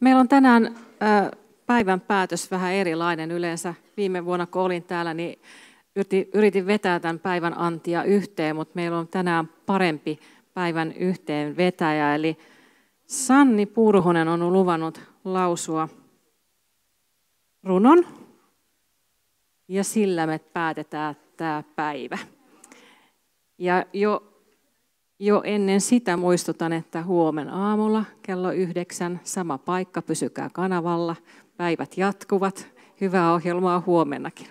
Meillä on tänään päivän päätös vähän erilainen yleensä. Viime vuonna, kun olin täällä, niin yritin vetää tämän päivän antia yhteen, mutta meillä on tänään parempi päivän yhteen vetäjä. Eli Sanni Purhonen on luvannut lausua runon, ja sillä me päätetään tämä päivä. Ja jo jo ennen sitä muistutan, että huomen aamulla kello yhdeksän sama paikka, pysykää kanavalla. Päivät jatkuvat. Hyvää ohjelmaa huomennakin.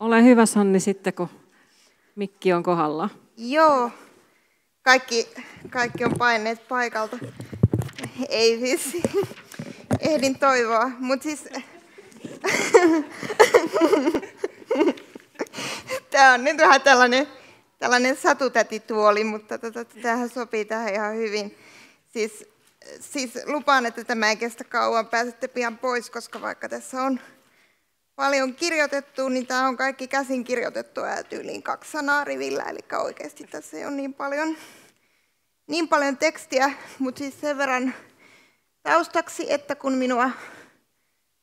Ole hyvä Sanni sitten, kun mikki on kohdalla. Joo, kaikki, kaikki on paineet paikalta. Ei siis, ehdin toivoa, mutta siis... Tämä on nyt vähän tällainen tällainen satutätituoli, mutta tähän tota, sopii tähän ihan hyvin. Siis, siis lupaan, että tämä ei kestä kauan, pääsette pian pois, koska vaikka tässä on paljon kirjoitettu, niin tämä on kaikki käsin kirjoitettu ja tyyliin kaksi sanaa rivillä, eli oikeasti tässä on niin paljon, niin paljon tekstiä, mutta siis sen verran taustaksi, että kun minua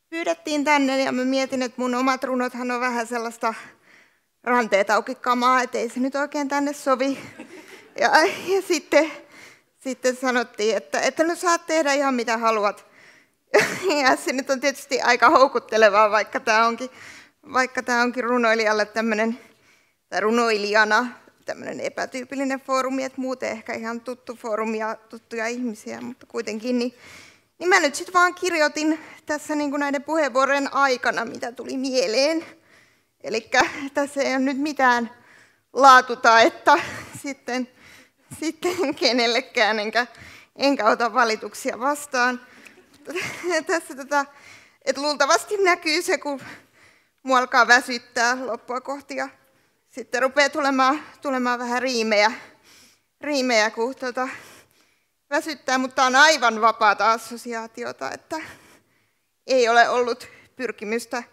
pyydettiin tänne ja mä mietin, että mun omat runothan on vähän sellaista ranteet auki kamaa, että ei se nyt oikein tänne sovi. Ja, ja sitten, sitten sanottiin, että, että no saat tehdä ihan mitä haluat. Ja se nyt on tietysti aika houkuttelevaa, vaikka tämä onkin, vaikka tämä onkin runoilijalle tämmöinen, tai runoilijana tämmöinen epätyypillinen foorumi, että muuten ehkä ihan tuttu foorumi ja tuttuja ihmisiä, mutta kuitenkin niin, niin mä nyt sitten vaan kirjoitin tässä niin kuin näiden puheenvuorojen aikana, mitä tuli mieleen. Eli tässä ei ole nyt mitään että sitten, sitten kenellekään, enkä, enkä ota valituksia vastaan. tässä tota, et luultavasti näkyy se, kun mua alkaa väsyttää loppua kohti ja sitten rupeaa tulemaan, tulemaan vähän riimejä, riimejä kun tota, väsyttää, mutta on aivan vapaata assosiaatiota, että ei ole ollut pyrkimystä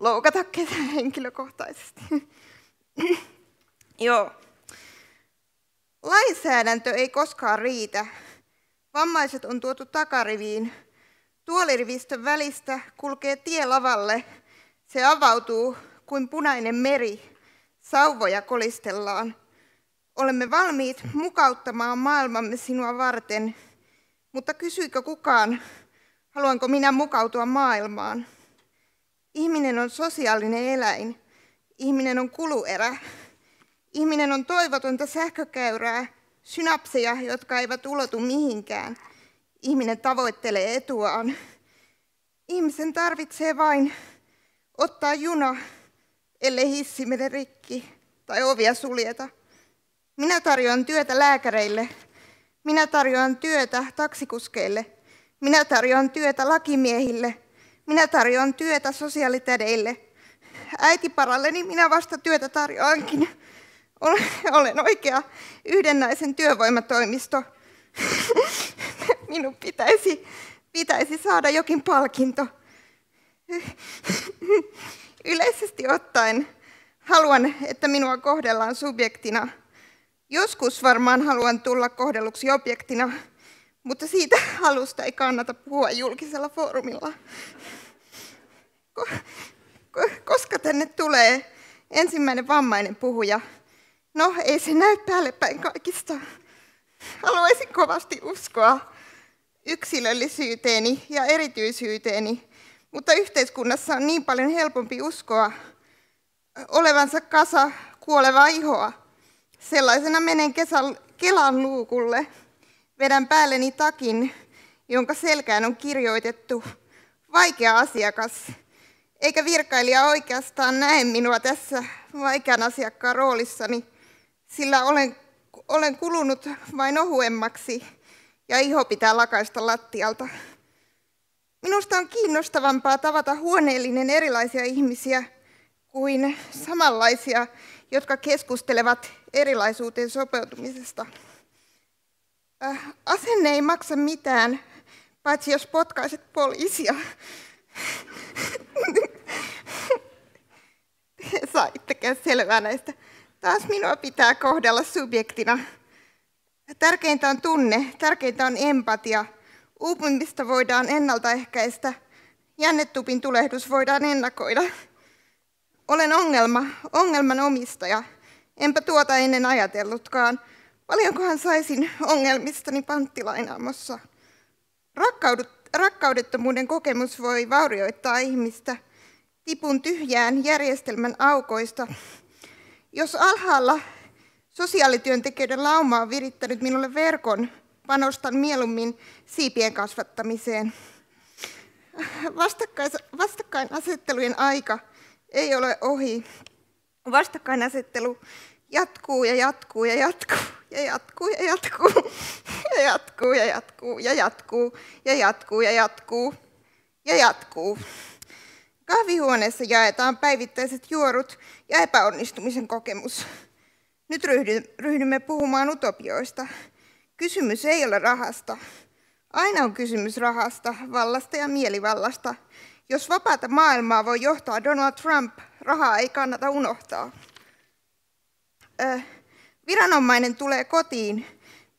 loukata ketään henkilökohtaisesti. Joo. Lainsäädäntö ei koskaan riitä. Vammaiset on tuotu takariviin. Tuolirivistön välistä kulkee tie lavalle. Se avautuu kuin punainen meri. Sauvoja kolistellaan. Olemme valmiit mukauttamaan maailmamme sinua varten, mutta kysyikö kukaan, haluanko minä mukautua maailmaan? Ihminen on sosiaalinen eläin. Ihminen on kuluerä. Ihminen on toivotonta sähkökäyrää, synapseja, jotka eivät ulotu mihinkään. Ihminen tavoittelee etuaan. Ihmisen tarvitsee vain ottaa juna, ellei hissi mene rikki tai ovia suljeta. Minä tarjoan työtä lääkäreille. Minä tarjoan työtä taksikuskeille. Minä tarjoan työtä lakimiehille – minä tarjoan työtä sosiaalitädeille. Äiti minä vasta työtä tarjoankin. Olen oikea yhden naisen työvoimatoimisto. Minun pitäisi, pitäisi saada jokin palkinto. Yleisesti ottaen haluan, että minua kohdellaan subjektina. Joskus varmaan haluan tulla kohdelluksi objektina, mutta siitä halusta ei kannata puhua julkisella foorumilla. Ko ko koska tänne tulee ensimmäinen vammainen puhuja? No, ei se näy päälle päin kaikista. Haluaisin kovasti uskoa yksilöllisyyteeni ja erityisyyteeni, mutta yhteiskunnassa on niin paljon helpompi uskoa olevansa kasa kuolevaa ihoa. Sellaisena menen kesän, Kelan luukulle Vedän päälleni takin, jonka selkään on kirjoitettu vaikea asiakas, eikä virkailija oikeastaan näe minua tässä vaikean asiakkaan roolissani, sillä olen, olen kulunut vain ohuemmaksi ja iho pitää lakaista lattialta. Minusta on kiinnostavampaa tavata huoneellinen erilaisia ihmisiä kuin samanlaisia, jotka keskustelevat erilaisuuteen sopeutumisesta. Äh, asenne ei maksa mitään, paitsi jos potkaiset poliisia. Saittekään selvää näistä. Taas minua pitää kohdella subjektina. Tärkeintä on tunne, tärkeintä on empatia. Uupumista voidaan ennaltaehkäistä, jännetupin tulehdus voidaan ennakoida. Olen ongelma, ongelman omistaja. Enpä tuota ennen ajatellutkaan. Paljonkohan saisin ongelmistani panttilainaamossa? Rakkaudut, rakkaudettomuuden kokemus voi vaurioittaa ihmistä. Tipun tyhjään järjestelmän aukoista. Jos alhaalla sosiaalityöntekijöiden lauma on virittänyt minulle verkon, panostan mieluummin siipien kasvattamiseen. Vastakkainasettelujen aika ei ole ohi. Vastakkainasettelu jatkuu ja jatkuu ja jatkuu ja jatkuu ja jatkuu ja jatkuu ja jatkuu ja jatkuu ja jatkuu ja jatkuu ja jatkuu. Kahvihuoneessa jaetaan päivittäiset juorut ja epäonnistumisen kokemus. Nyt ryhdymme puhumaan utopioista. Kysymys ei ole rahasta. Aina on kysymys rahasta, vallasta ja mielivallasta. Jos vapaata maailmaa voi johtaa Donald Trump, rahaa ei kannata unohtaa. Äh, Viranomainen tulee kotiin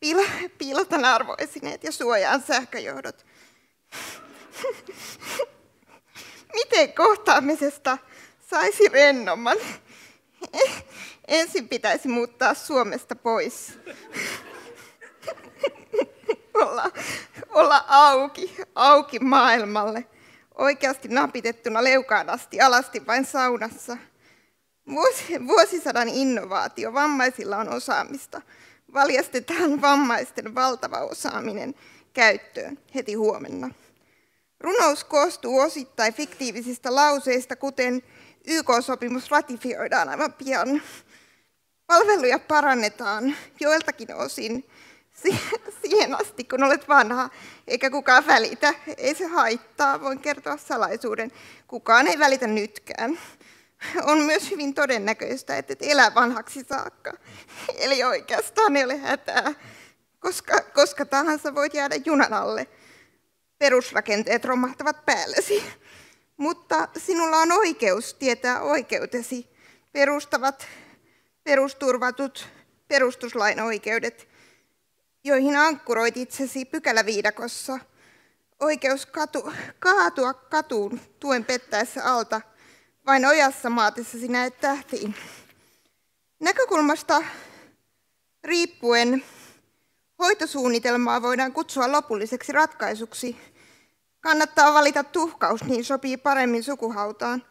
pil- piilotan arvoesineet ja suojaan sähköjohdot. Miten kohtaamisesta saisi rennomman? Ensin pitäisi muuttaa Suomesta pois. olla, olla auki, auki maailmalle. Oikeasti napitettuna leukaan asti, alasti vain saunassa – Vuosisadan innovaatio, vammaisilla on osaamista. Valjastetaan vammaisten valtava osaaminen käyttöön heti huomenna. Runous koostuu osittain fiktiivisistä lauseista, kuten YK-sopimus ratifioidaan aivan pian. Palveluja parannetaan joiltakin osin siihen asti, kun olet vanha, eikä kukaan välitä. Ei se haittaa, voin kertoa salaisuuden. Kukaan ei välitä nytkään. On myös hyvin todennäköistä, että et elä vanhaksi saakka. Eli oikeastaan ei ole hätää, koska, koska tahansa voit jäädä junan alle. Perusrakenteet romahtavat päällesi. Mutta sinulla on oikeus tietää oikeutesi, perustavat, perusturvatut, perustuslain oikeudet, joihin ankkuroit itsesi pykäläviidakossa. Oikeus katu, kaatua katuun tuen pettäessä alta – vain ojassa maatissa sinä et tähtiin. Näkökulmasta riippuen hoitosuunnitelmaa voidaan kutsua lopulliseksi ratkaisuksi. Kannattaa valita tuhkaus, niin sopii paremmin sukuhautaan.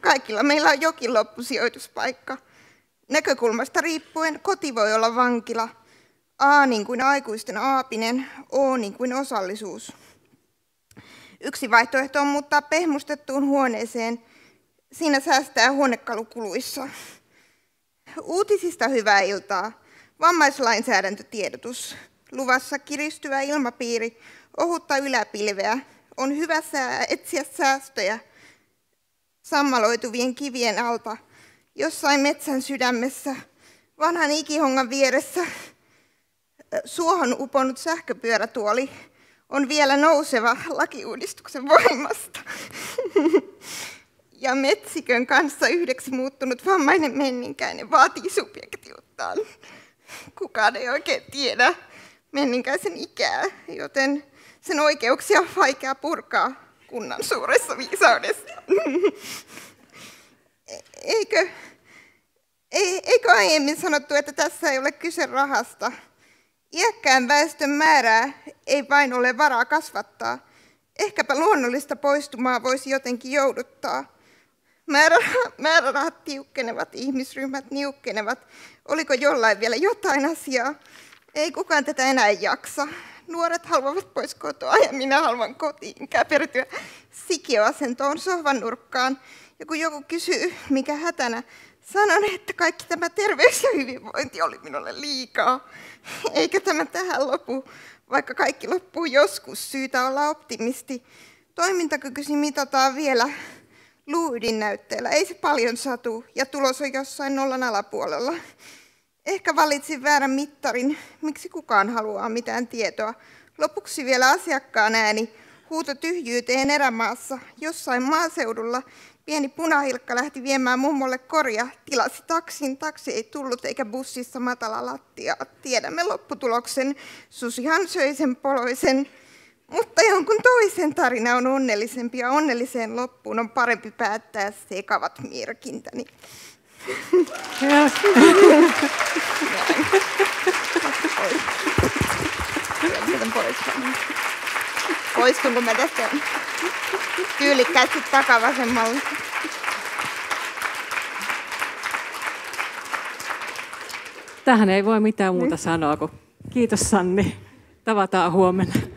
Kaikilla meillä on jokin loppusijoituspaikka. Näkökulmasta riippuen koti voi olla vankila. A niin kuin aikuisten aapinen, O niin kuin osallisuus. Yksi vaihtoehto on muuttaa pehmustettuun huoneeseen – Siinä säästää huonekalukuluissa. Uutisista hyvää iltaa. Vammaislainsäädäntötiedotus. Luvassa kiristyvä ilmapiiri, ohutta yläpilveä. On hyvä sää etsiä säästöjä sammaloituvien kivien alta, jossain metsän sydämessä, vanhan ikihongan vieressä. Suohon uponut sähköpyörätuoli on vielä nouseva lakiuudistuksen voimasta. ja metsikön kanssa yhdeksi muuttunut vammainen menninkäinen vaatii subjektiuttaan. Kukaan ei oikein tiedä menninkäisen ikää, joten sen oikeuksia on vaikea purkaa kunnan suuressa viisaudessa. E-, eikö, e-, eikö aiemmin sanottu, että tässä ei ole kyse rahasta? Iäkkään väestön määrää ei vain ole varaa kasvattaa. Ehkäpä luonnollista poistumaa voisi jotenkin jouduttaa. Määrärahat tiukkenevat, ihmisryhmät niukkenevat. Oliko jollain vielä jotain asiaa? Ei kukaan tätä enää jaksa. Nuoret haluavat pois kotoa ja minä haluan kotiin käpertyä sikioasentoon sohvan nurkkaan. Ja kun joku kysyy, mikä hätänä, sanon, että kaikki tämä terveys ja hyvinvointi oli minulle liikaa. Eikä tämä tähän lopu, vaikka kaikki loppuu joskus. Syytä olla optimisti. Toimintakykysi mitataan vielä luuydin-näytteellä. Ei se paljon satu ja tulos on jossain nollan alapuolella. Ehkä valitsin väärän mittarin, miksi kukaan haluaa mitään tietoa. Lopuksi vielä asiakkaan ääni, huuto tyhjyyteen erämaassa, jossain maaseudulla. Pieni punahilkka lähti viemään mummolle korja. tilasi taksin, taksi ei tullut eikä bussissa matala lattia. Tiedämme lopputuloksen, susihan söi sen poloisen. Mutta jonkun toisen tarina on onnellisempi ja onnelliseen loppuun on parempi päättää sekavat mirkintäni. Poistunko mä tästä tyylikkäästi takavasemmalle. Tähän ei voi mitään muuta niin. sanoa kuin kiitos Sanni. Tavataan huomenna.